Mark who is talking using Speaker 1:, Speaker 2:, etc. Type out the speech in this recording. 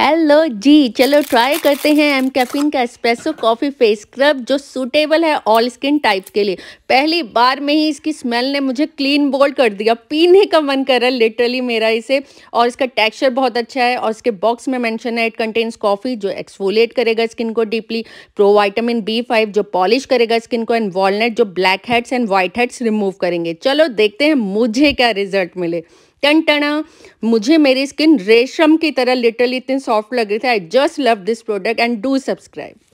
Speaker 1: hello जी चलो try करते हैं एम कैफिन का एस्प्रेसो कॉफ़ी फेस स्क्रब जो सूटेबल है ऑल स्किन टाइप्स के लिए पहली बार में ही इसकी स्मेल ने मुझे क्लीन बोल्ड कर दिया पीने का मन कर रहा है लिटरली मेरा इसे और इसका टेक्सचर बहुत अच्छा है और इसके बॉक्स में मेंशन है इट कंटेन्स कॉफ़ी जो एक्सफोलिएट करेगा स्किन को deeply pro vitamin B five जो पॉलिश करेगा स्किन को एंड वॉलनेट जो blackheads and whiteheads remove करेंगे चलो देखते हैं मुझे क्या रिजल्ट मिले टन टना मुझे मेरी स्किन रेशम की तरह लिटरली इतनी सॉफ्ट लग रही थी I just love this product and do subscribe